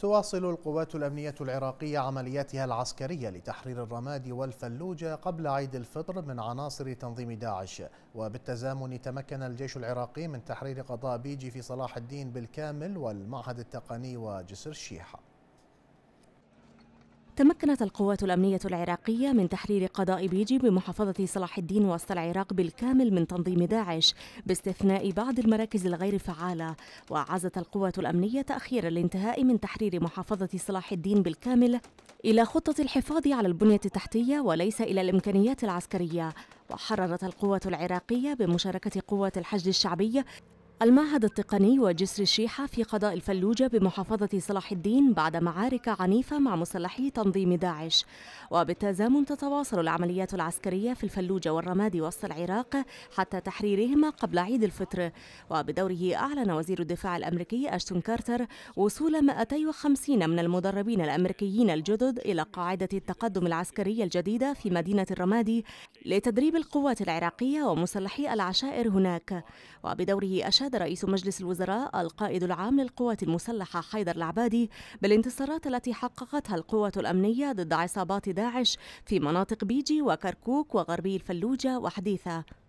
تواصل القوات الأمنية العراقية عملياتها العسكرية لتحرير الرماد والفلوجة قبل عيد الفطر من عناصر تنظيم داعش وبالتزامن تمكن الجيش العراقي من تحرير قضاء بيجي في صلاح الدين بالكامل والمعهد التقني وجسر الشيحة تمكنت القوات الأمنية العراقية من تحرير قضاء بيجي بمحافظة صلاح الدين وسط العراق بالكامل من تنظيم داعش باستثناء بعض المراكز الغير فعالة وعزت القوات الأمنية تأخير الانتهاء من تحرير محافظة صلاح الدين بالكامل إلى خطة الحفاظ على البنية التحتية وليس إلى الإمكانيات العسكرية وحررت القوات العراقية بمشاركة قوات الحشد الشعبي المعهد التقني وجسر الشيحة في قضاء الفلوجة بمحافظة صلاح الدين بعد معارك عنيفة مع مسلحي تنظيم داعش وبالتزامن تتواصل العمليات العسكرية في الفلوجة والرمادي وسط العراق حتى تحريرهما قبل عيد الفطر وبدوره أعلن وزير الدفاع الأمريكي أشتون كارتر وصول 250 من المدربين الأمريكيين الجدد إلى قاعدة التقدم العسكرية الجديدة في مدينة الرمادي لتدريب القوات العراقية ومسلحي العشائر هناك وبدوره أشاد أكد رئيس مجلس الوزراء القائد العام للقوات المسلحة حيدر العبادي بالانتصارات التي حققتها القوات الأمنية ضد عصابات داعش في مناطق بيجي وكركوك وغربي الفلوجة وحديثة